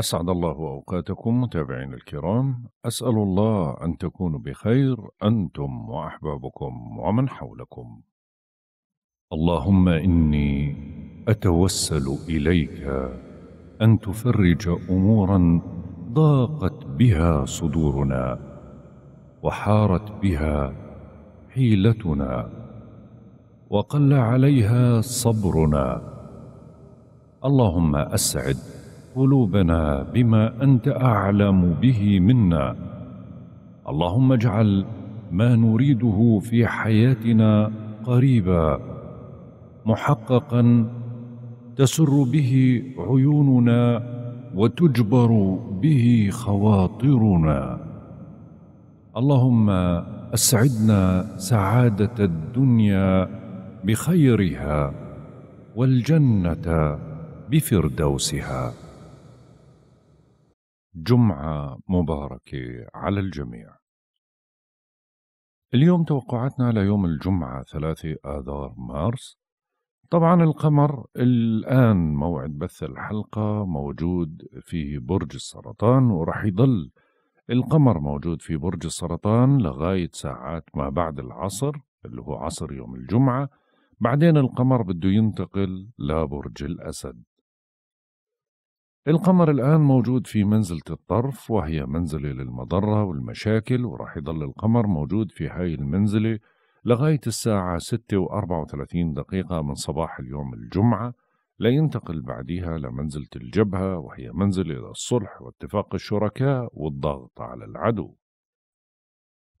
أسعد الله أوقاتكم متابعين الكرام أسأل الله أن تكونوا بخير أنتم وأحبابكم ومن حولكم اللهم إني أتوسل إليك أن تفرج أمورا ضاقت بها صدورنا وحارت بها حيلتنا وقل عليها صبرنا اللهم أسعد قلوبنا بما أنت أعلم به منا اللهم اجعل ما نريده في حياتنا قريبا محققا تسر به عيوننا وتجبر به خواطرنا اللهم أسعدنا سعادة الدنيا بخيرها والجنة بفردوسها جمعة مباركة على الجميع. اليوم توقعاتنا ليوم الجمعة 3 آذار مارس. طبعا القمر الآن موعد بث الحلقة موجود في برج السرطان ورح يضل القمر موجود في برج السرطان لغاية ساعات ما بعد العصر اللي هو عصر يوم الجمعة بعدين القمر بده ينتقل لبرج الأسد القمر الآن موجود في منزلة الطرف وهي منزلة للمضرة والمشاكل وراح يضل القمر موجود في هاي المنزلة لغاية الساعة 6 و 34 دقيقة من صباح اليوم الجمعة لينتقل بعدها لمنزلة الجبهة وهي منزلة للصلح واتفاق الشركاء والضغط على العدو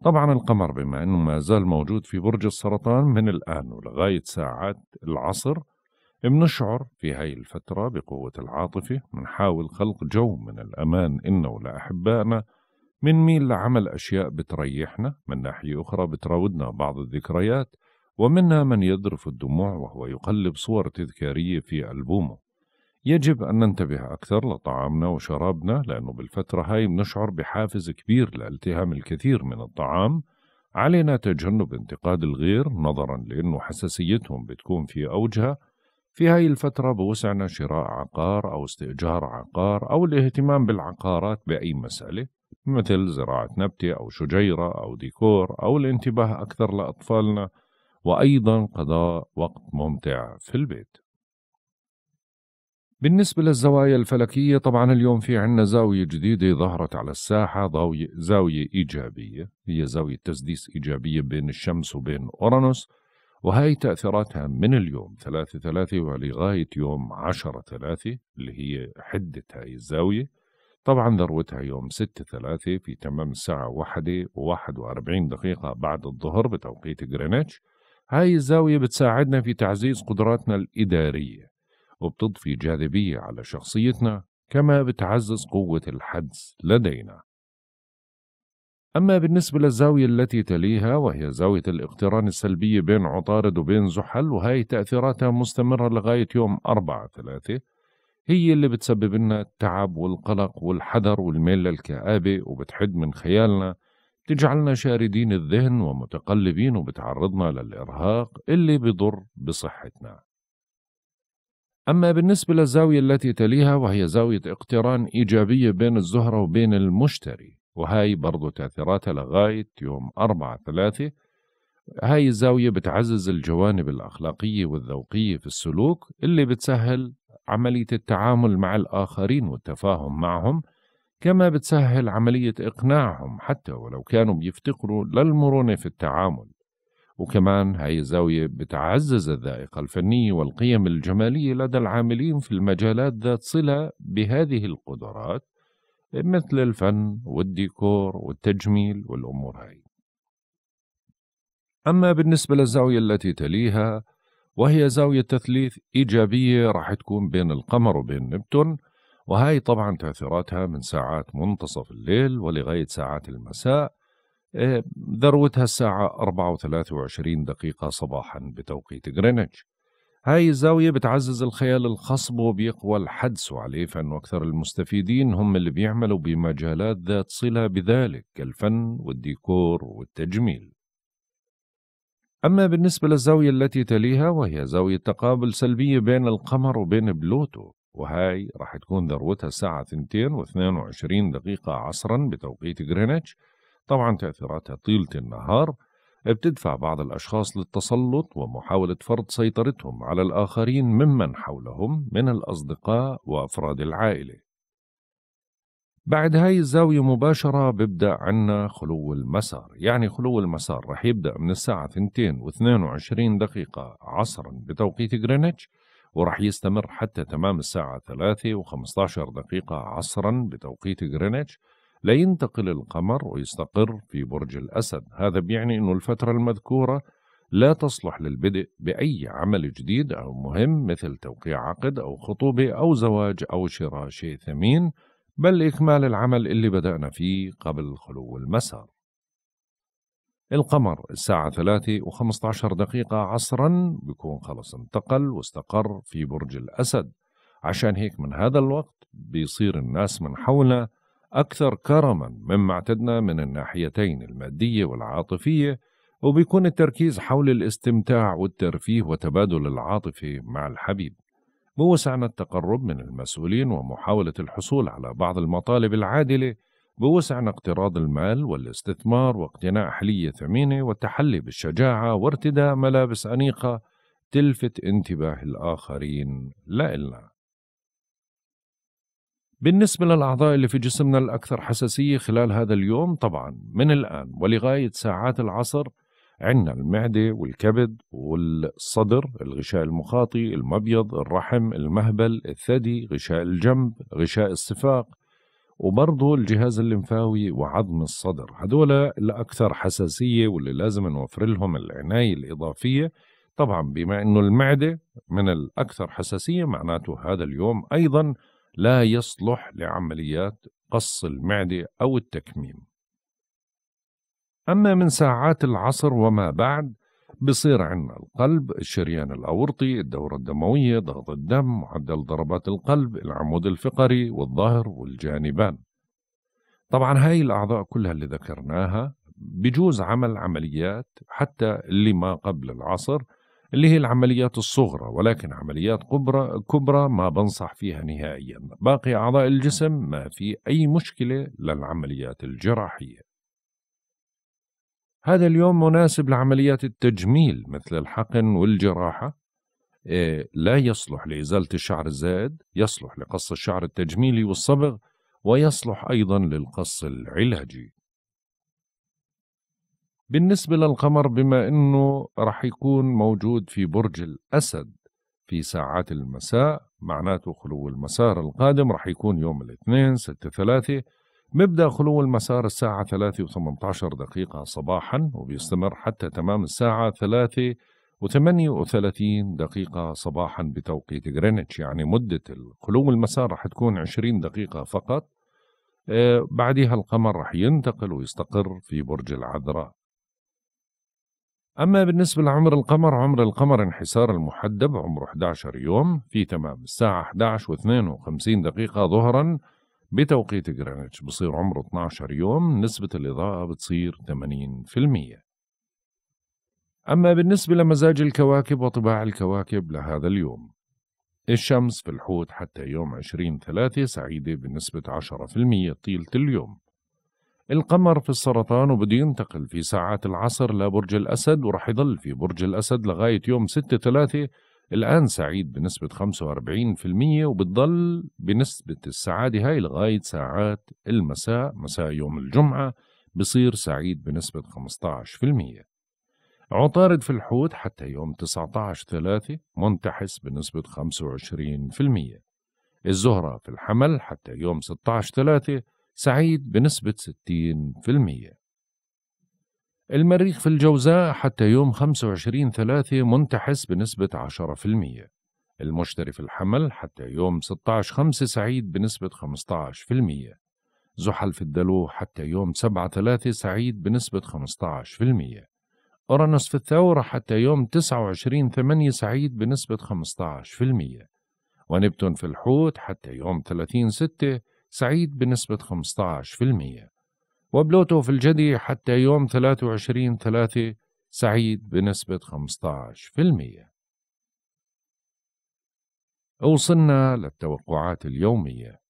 طبعا القمر بما أنه ما زال موجود في برج السرطان من الآن ولغاية ساعات العصر بنشعر في هاي الفترة بقوة العاطفة بنحاول خلق جو من الأمان إنا ولأحبائنا منميل لعمل أشياء بتريحنا من ناحية أخرى بتراودنا بعض الذكريات ومنها من يذرف الدموع وهو يقلب صور تذكارية في ألبومه يجب أن ننتبه أكثر لطعامنا وشرابنا لأنه بالفترة هاي بنشعر بحافز كبير لالتهام الكثير من الطعام علينا تجنب انتقاد الغير نظرا لأنه حساسيتهم بتكون في أوجها في هاي الفترة بوسعنا شراء عقار أو استئجار عقار أو الاهتمام بالعقارات بأي مسألة مثل زراعة نبتة أو شجيرة أو ديكور أو الانتباه أكثر لأطفالنا وأيضا قضاء وقت ممتع في البيت بالنسبة للزوايا الفلكية طبعا اليوم في عنا زاوية جديدة ظهرت على الساحة زاوية إيجابية هي زاوية تسديس إيجابية بين الشمس وبين أورانوس وهاي تأثيراتها من اليوم ثلاثة ثلاثة ولغاية يوم عشرة ثلاثة اللي هي حدة هاي الزاوية طبعا ذروتها يوم ستة ثلاثة في تمام الساعة واحدة وواحد وأربعين دقيقة بعد الظهر بتوقيت غرينتش هاي الزاوية بتساعدنا في تعزيز قدراتنا الإدارية وبتضفي جاذبية على شخصيتنا كما بتعزز قوة الحدس لدينا أما بالنسبة للزاوية التي تليها وهي زاوية الاقتران السلبي بين عطارد وبين زحل وهي تأثيراتها مستمرة لغاية يوم 4 3 هي اللي بتسبب لنا التعب والقلق والحذر والميل للكآبة وبتحد من خيالنا تجعلنا شاردين الذهن ومتقلبين وبتعرضنا للإرهاق اللي بضر بصحتنا أما بالنسبة للزاوية التي تليها وهي زاوية اقتران إيجابية بين الزهرة وبين المشتري وهاي برضو تأثيراتها لغاية يوم 4 3 هاي الزاوية بتعزز الجوانب الأخلاقية والذوقية في السلوك اللي بتسهل عملية التعامل مع الآخرين والتفاهم معهم كما بتسهل عملية إقناعهم حتى ولو كانوا بيفتقروا للمرونة في التعامل وكمان هاي الزاوية بتعزز الذائقة الفنية والقيم الجمالية لدى العاملين في المجالات ذات صلة بهذه القدرات مثل الفن والديكور والتجميل والأمور هاي أما بالنسبة للزاوية التي تليها وهي زاوية تثليث إيجابية راح تكون بين القمر وبين نبتون وهي طبعا تأثيراتها من ساعات منتصف الليل ولغاية ساعات المساء آه، ذروتها الساعة 4 و23 دقيقة صباحا بتوقيت غرينتش هاي الزاوية بتعزز الخيال الخصب وبيقوى الحدس عليه فإنه أكثر المستفيدين هم اللي بيعملوا بمجالات ذات صلة بذلك كالفن والديكور والتجميل أما بالنسبة للزاوية التي تليها وهي زاوية تقابل سلبية بين القمر وبين بلوتو وهاي راح تكون ذروتها الساعة 2 و22 دقيقة عصرا بتوقيت غرينتش طبعا تأثيراتها طيلة النهار بتدفع بعض الأشخاص للتسلط ومحاولة فرض سيطرتهم على الآخرين ممن حولهم من الأصدقاء وأفراد العائلة بعد هاي الزاوية مباشرة ببدأ عنا خلو المسار يعني خلو المسار رح يبدأ من الساعة 2 و 22 دقيقة عصرا بتوقيت غرينتش ورح يستمر حتى تمام الساعة 3 و 15 دقيقة عصرا بتوقيت غرينتش لينتقل القمر ويستقر في برج الأسد هذا بيعني أنه الفترة المذكورة لا تصلح للبدء بأي عمل جديد أو مهم مثل توقيع عقد أو خطوبة أو زواج أو شراء شيء ثمين بل إكمال العمل اللي بدأنا فيه قبل خلو المسار القمر الساعة 3 و 15 دقيقة عصرا بيكون خلص انتقل واستقر في برج الأسد عشان هيك من هذا الوقت بيصير الناس من حولنا أكثر كرما مما اعتدنا من الناحيتين المادية والعاطفية وبيكون التركيز حول الاستمتاع والترفيه وتبادل العاطفة مع الحبيب بوسعنا التقرب من المسؤولين ومحاولة الحصول على بعض المطالب العادلة بوسعنا اقتراض المال والاستثمار واقتناء حلية ثمينة والتحلي بالشجاعة وارتداء ملابس أنيقة تلفت انتباه الآخرين لإلنا بالنسبة للأعضاء اللي في جسمنا الأكثر حساسية خلال هذا اليوم طبعا من الآن ولغاية ساعات العصر عندنا المعدة والكبد والصدر الغشاء المخاطي المبيض الرحم المهبل الثدي غشاء الجنب غشاء السفاق وبرضه الجهاز الليمفاوي وعظم الصدر هذول الأكثر حساسية واللي لازم نوفر لهم العناية الإضافية طبعا بما أنه المعدة من الأكثر حساسية معناته هذا اليوم أيضا لا يصلح لعمليات قص المعدة أو التكميم أما من ساعات العصر وما بعد بصير عندنا القلب الشريان الأورطي الدورة الدموية ضغط الدم معدل ضربات القلب العمود الفقري والظهر والجانبان طبعا هاي الأعضاء كلها اللي ذكرناها بجوز عمل عمليات حتى اللي ما قبل العصر اللي هي العمليات الصغرى ولكن عمليات كبرى كبرى ما بنصح فيها نهائيا باقي أعضاء الجسم ما في أي مشكلة للعمليات الجراحية هذا اليوم مناسب لعمليات التجميل مثل الحقن والجراحة إيه، لا يصلح لإزالة الشعر الزائد يصلح لقص الشعر التجميلي والصبغ ويصلح أيضا للقص العلاجي بالنسبة للقمر بما أنه رح يكون موجود في برج الأسد في ساعات المساء معناته خلو المسار القادم رح يكون يوم الاثنين 6 3 مبدأ خلو المسار الساعة ثلاثة و دقيقة صباحا وبيستمر حتى تمام الساعة ثلاثة وثمانية وثلاثين دقيقة صباحا بتوقيت غرينتش يعني مدة خلو المسار رح تكون 20 دقيقة فقط آه، بعدها القمر رح ينتقل ويستقر في برج العذراء أما بالنسبة لعمر القمر عمر القمر انحسار المحدب عمره 11 يوم في تمام الساعة 11 و52 دقيقة ظهرا بتوقيت جرينتش بصير عمره 12 يوم نسبة الإضاءة بتصير 80% أما بالنسبة لمزاج الكواكب وطباع الكواكب لهذا اليوم الشمس في الحوت حتى يوم 20 3 سعيدة بنسبة 10% طيلة اليوم القمر في السرطان وبده ينتقل في ساعات العصر لبرج الأسد ورح يضل في برج الأسد لغاية يوم 6 3 الآن سعيد بنسبة 45% وبتضل بنسبة السعادة هاي لغاية ساعات المساء مساء يوم الجمعة بصير سعيد بنسبة 15% عطارد في الحوت حتى يوم 19 3 منتحس بنسبة 25% الزهرة في الحمل حتى يوم 16 3 سعيد بنسبة 60% المريخ في الجوزاء حتى يوم 25 3 منتحس بنسبة 10% المشتري في الحمل حتى يوم 16 5 سعيد بنسبة 15% زحل في الدلو حتى يوم 7 3 سعيد بنسبة 15% أورانوس في الثورة حتى يوم 29 8 سعيد بنسبة 15% ونبتون في الحوت حتى يوم سعيد بنسبة 15% وبلوتو في الجدي حتى يوم 23 3 سعيد بنسبة 15% وصلنا للتوقعات اليومية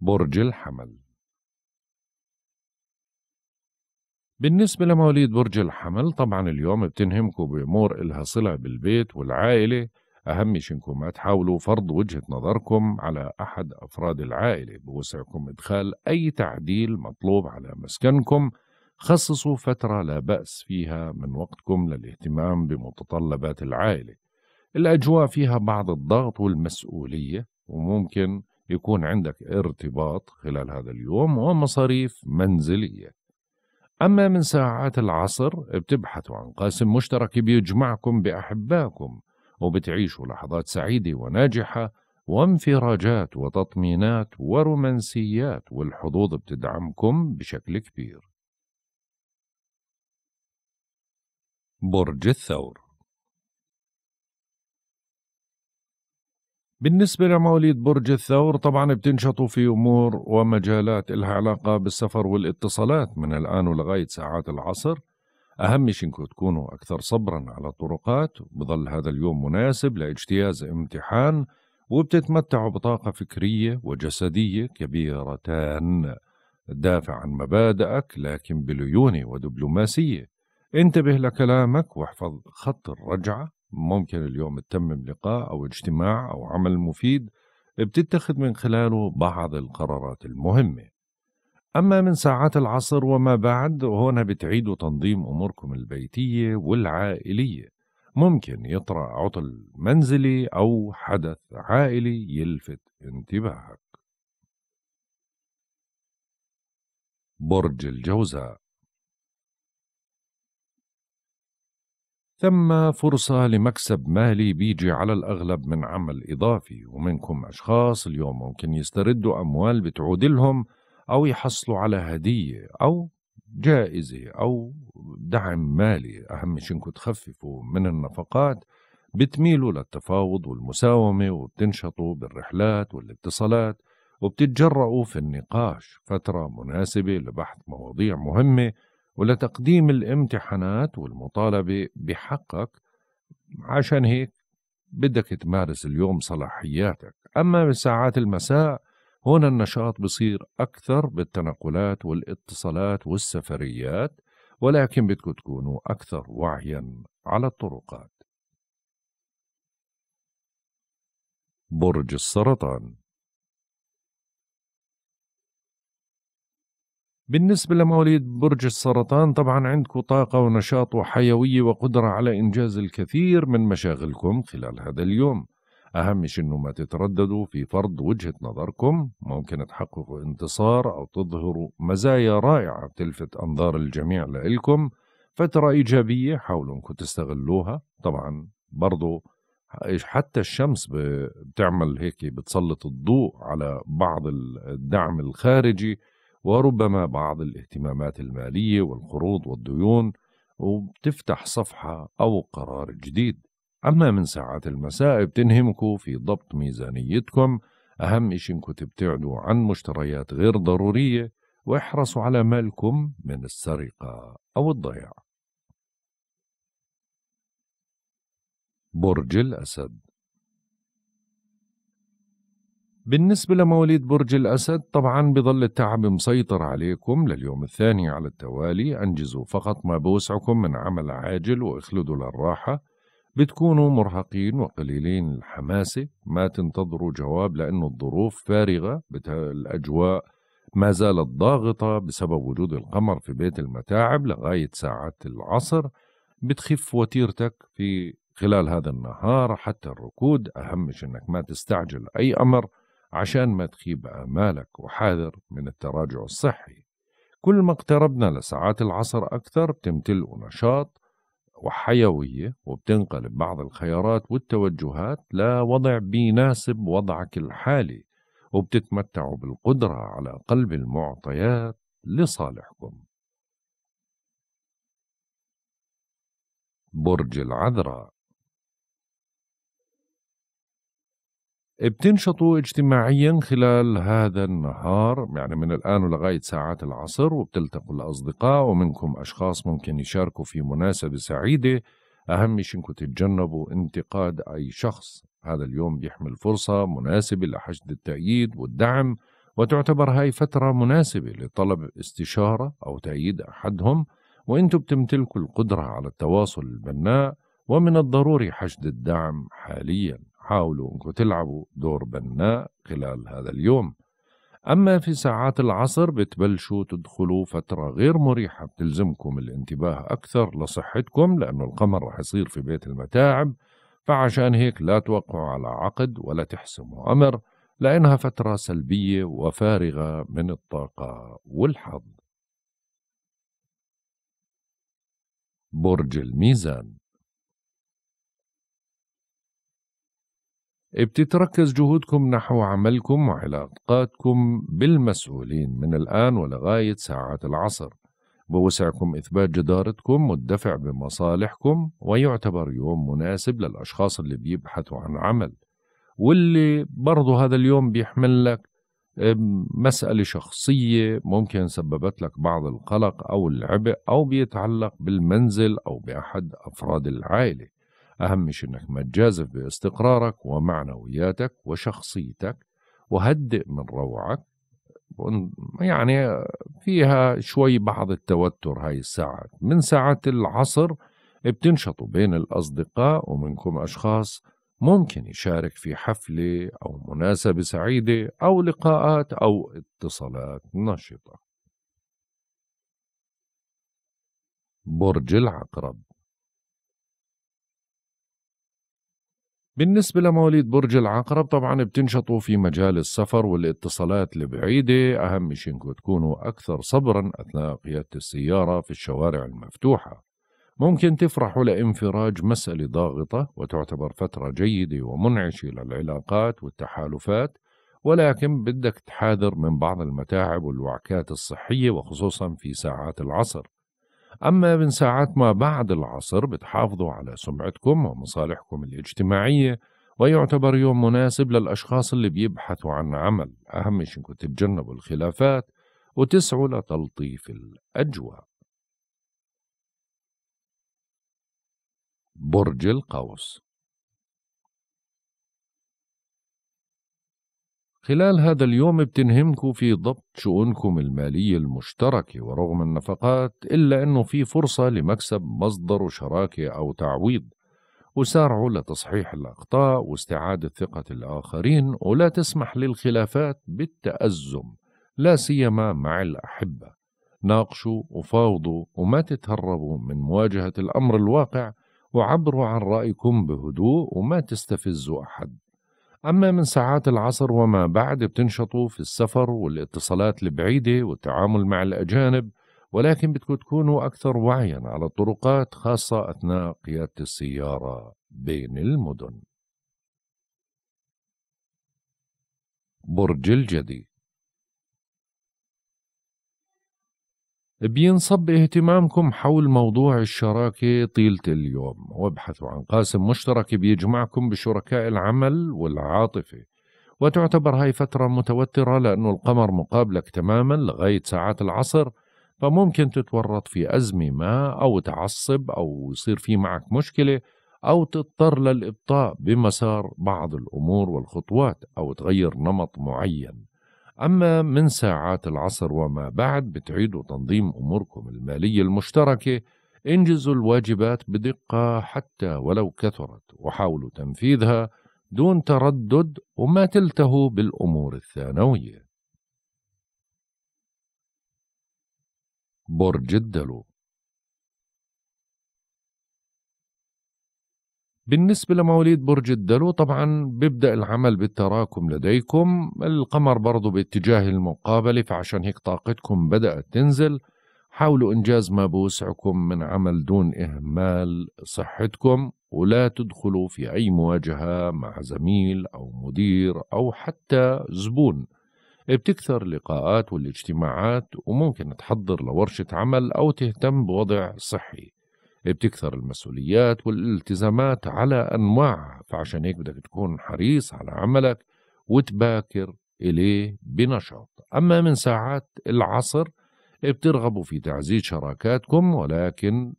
برج الحمل بالنسبة لمواليد برج الحمل طبعا اليوم بتنهمكم بأمور إلها صلة بالبيت والعائلة أهم شنكم تحاولوا فرض وجهة نظركم على أحد أفراد العائلة بوسعكم إدخال أي تعديل مطلوب على مسكنكم خصصوا فترة لا بأس فيها من وقتكم للاهتمام بمتطلبات العائلة الأجواء فيها بعض الضغط والمسؤولية وممكن يكون عندك ارتباط خلال هذا اليوم ومصاريف منزلية أما من ساعات العصر بتبحثوا عن قاسم مشترك بيجمعكم بأحبائكم وبتعيشوا لحظات سعيدة وناجحة وانفراجات وتطمينات ورومانسيات والحظوظ بتدعمكم بشكل كبير برج الثور بالنسبة لمواليد برج الثور طبعا بتنشطوا في أمور ومجالات إلها علاقة بالسفر والاتصالات من الآن ولغاية ساعات العصر أهم شيء تكونوا أكثر صبرا على الطرقات بظل هذا اليوم مناسب لاجتياز امتحان وبتتمتعوا بطاقة فكرية وجسدية كبيرتان دافع عن مبادئك لكن بليونة ودبلوماسية انتبه لكلامك واحفظ خط الرجعة ممكن اليوم تتمم لقاء أو اجتماع أو عمل مفيد بتتخذ من خلاله بعض القرارات المهمة أما من ساعات العصر وما بعد هنا بتعيدوا تنظيم أموركم البيتية والعائلية ممكن يطرأ عطل منزلي أو حدث عائلي يلفت انتباهك برج الجوزاء ثم فرصة لمكسب مالي بيجي على الأغلب من عمل إضافي ومنكم أشخاص اليوم ممكن يستردوا أموال بتعود لهم أو يحصلوا على هدية أو جائزة أو دعم مالي أهم شيء إنكم تخففوا من النفقات بتميلوا للتفاوض والمساومة وبتنشطوا بالرحلات والاتصالات وبتتجرأوا في النقاش فترة مناسبة لبحث مواضيع مهمة ولتقديم الامتحانات والمطالبة بحقك عشان هيك بدك تمارس اليوم صلاحياتك أما بساعات المساء هون النشاط بصير أكثر بالتنقلات والاتصالات والسفريات ولكن بدكم تكونوا أكثر وعيا على الطرقات برج السرطان بالنسبة لمواليد برج السرطان طبعا عندكم طاقة ونشاط وحيوية وقدرة على إنجاز الكثير من مشاغلكم خلال هذا اليوم أهم شيء إنه ما تترددوا في فرض وجهة نظركم ممكن تحققوا انتصار أو تظهروا مزايا رائعة تلفت أنظار الجميع لإلكم فترة إيجابية حاولوا إنكم تستغلوها طبعا برضو حتى الشمس بتعمل هيك بتسلط الضوء على بعض الدعم الخارجي وربما بعض الاهتمامات المالية والقروض والديون وبتفتح صفحة أو قرار جديد أما من ساعات المساء بتنهمكوا في ضبط ميزانيتكم أهم إشي إنكم تبتعدوا عن مشتريات غير ضرورية واحرصوا على مالكم من السرقة أو الضياع برج الأسد بالنسبة لمواليد برج الأسد طبعا بظل التعب مسيطر عليكم لليوم الثاني على التوالي أنجزوا فقط ما بوسعكم من عمل عاجل واخلدوا للراحة بتكونوا مرهقين وقليلين الحماسة ما تنتظروا جواب لأنه الظروف فارغة الأجواء ما زالت ضاغطة بسبب وجود القمر في بيت المتاعب لغاية ساعات العصر بتخف وتيرتك في خلال هذا النهار حتى الركود أهم أنك ما تستعجل أي أمر عشان ما تخيب آمالك وحاذر من التراجع الصحي كل ما اقتربنا لساعات العصر أكثر بتمتلئ نشاط وحيوية وبتنقلب بعض الخيارات والتوجهات لوضع بيناسب وضعك الحالي وبتتمتعوا بالقدرة على قلب المعطيات لصالحكم برج العذراء بتنشطوا اجتماعيا خلال هذا النهار يعني من الآن ولغاية ساعات العصر وبتلتقوا الأصدقاء ومنكم أشخاص ممكن يشاركوا في مناسبة سعيدة أهم شيء إنكم تتجنبوا انتقاد أي شخص هذا اليوم بيحمل فرصة مناسبة لحشد التأييد والدعم وتعتبر هاي فترة مناسبة لطلب استشارة أو تأييد أحدهم وأنتم بتمتلكوا القدرة على التواصل البناء ومن الضروري حشد الدعم حالياً حاولوا انكم تلعبوا دور بناء خلال هذا اليوم أما في ساعات العصر بتبلشوا تدخلوا فترة غير مريحة بتلزمكم الانتباه أكثر لصحتكم لأنه القمر رح يصير في بيت المتاعب فعشان هيك لا توقعوا على عقد ولا تحسموا أمر لأنها فترة سلبية وفارغة من الطاقة والحظ برج الميزان بتتركز جهودكم نحو عملكم وعلاقاتكم بالمسؤولين من الآن ولغاية ساعات العصر بوسعكم إثبات جدارتكم والدفع بمصالحكم ويعتبر يوم مناسب للأشخاص اللي بيبحثوا عن عمل واللي برضو هذا اليوم بيحمل لك مسألة شخصية ممكن سببت لك بعض القلق أو العبء أو بيتعلق بالمنزل أو بأحد أفراد العائلة أهم شيء أنك ما تجازف باستقرارك ومعنوياتك وشخصيتك وهدئ من روعك يعني فيها شوي بعض التوتر هاي الساعات من ساعة العصر بتنشطوا بين الأصدقاء ومنكم أشخاص ممكن يشارك في حفلة أو مناسبة سعيدة أو لقاءات أو اتصالات نشطة برج العقرب بالنسبة لمواليد برج العقرب طبعا بتنشطوا في مجال السفر والاتصالات البعيدة أهم شيء انكم تكونوا أكثر صبرا أثناء قيادة السيارة في الشوارع المفتوحة ممكن تفرحوا لانفراج مسألة ضاغطة وتعتبر فترة جيدة ومنعشة للعلاقات والتحالفات ولكن بدك تحاذر من بعض المتاعب والوعكات الصحية وخصوصا في ساعات العصر أما من ساعات ما بعد العصر بتحافظوا على سمعتكم ومصالحكم الاجتماعية ويعتبر يوم مناسب للأشخاص اللي بيبحثوا عن عمل أهم شيء انكم تتجنبوا الخلافات وتسعوا لتلطيف الأجواء برج القوس خلال هذا اليوم بتنهمكم في ضبط شؤونكم المالية المشتركة ورغم النفقات إلا أنه في فرصة لمكسب مصدر شراكة أو تعويض وسارعوا لتصحيح الأخطاء واستعادة ثقة الآخرين ولا تسمح للخلافات بالتأزم لا سيما مع الأحبة ناقشوا وفاوضوا وما تتهربوا من مواجهة الأمر الواقع وعبروا عن رأيكم بهدوء وما تستفزوا أحد أما من ساعات العصر وما بعد بتنشطوا في السفر والاتصالات البعيدة والتعامل مع الأجانب ولكن بدكم تكونوا أكثر وعيا على الطرقات خاصة أثناء قيادة السيارة بين المدن برج الجدي بينصب اهتمامكم حول موضوع الشراكة طيلة اليوم وابحثوا عن قاسم مشترك بيجمعكم بشركاء العمل والعاطفة وتعتبر هاي فترة متوترة لأنه القمر مقابلك تماما لغاية ساعات العصر فممكن تتورط في أزمة ما أو تعصب أو يصير في معك مشكلة أو تضطر للإبطاء بمسار بعض الأمور والخطوات أو تغير نمط معين أما من ساعات العصر وما بعد بتعيدوا تنظيم أموركم المالية المشتركة انجزوا الواجبات بدقة حتى ولو كثرت وحاولوا تنفيذها دون تردد وما تلتهوا بالأمور الثانوية برج الدلو بالنسبة لمواليد برج الدلو طبعا بيبدأ العمل بالتراكم لديكم القمر برضو باتجاه المقابلة فعشان هيك طاقتكم بدأت تنزل حاولوا إنجاز ما بوسعكم من عمل دون إهمال صحتكم ولا تدخلوا في أي مواجهة مع زميل أو مدير أو حتى زبون بتكثر اللقاءات والاجتماعات وممكن تحضر لورشة عمل أو تهتم بوضع صحي بتكثر المسؤوليات والالتزامات على أنواعها فعشان هيك بدك تكون حريص على عملك وتباكر إليه بنشاط أما من ساعات العصر بترغبوا في تعزيز شراكاتكم ولكن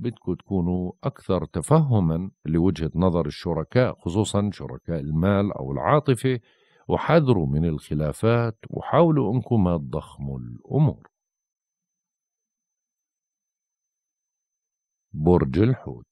بدكم تكونوا أكثر تفهما لوجهة نظر الشركاء خصوصا شركاء المال أو العاطفة وحذروا من الخلافات وحاولوا أنكم ما تضخموا الأمور برج الحوت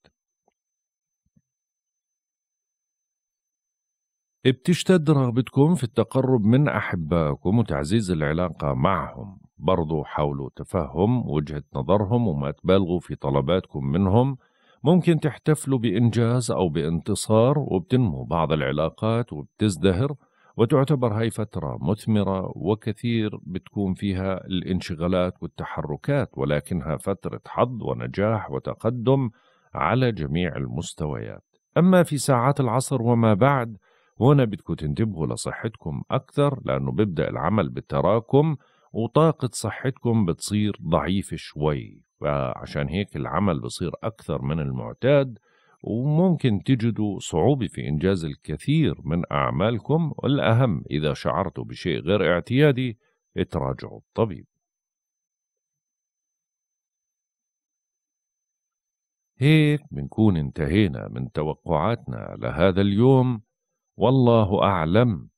بتشتد رغبتكم في التقرب من أحبائكم وتعزيز العلاقة معهم برضو حاولوا تفهم وجهة نظرهم وما تبالغوا في طلباتكم منهم ممكن تحتفلوا بإنجاز أو بانتصار وبتنمو بعض العلاقات وبتزدهر وتعتبر هاي فترة مثمرة وكثير بتكون فيها الانشغالات والتحركات ولكنها فترة حظ ونجاح وتقدم على جميع المستويات أما في ساعات العصر وما بعد هنا بدكم تنتبهوا لصحتكم أكثر لأنه بيبدأ العمل بالتراكم وطاقة صحتكم بتصير ضعيفة شوي فعشان هيك العمل بصير أكثر من المعتاد وممكن تجدوا صعوبة في إنجاز الكثير من أعمالكم والأهم إذا شعرتوا بشيء غير اعتيادي اتراجعوا الطبيب هيك بنكون انتهينا من توقعاتنا لهذا اليوم والله أعلم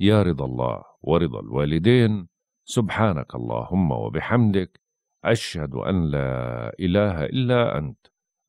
يا رضا الله ورضا الوالدين سبحانك اللهم وبحمدك أشهد أن لا إله إلا أنت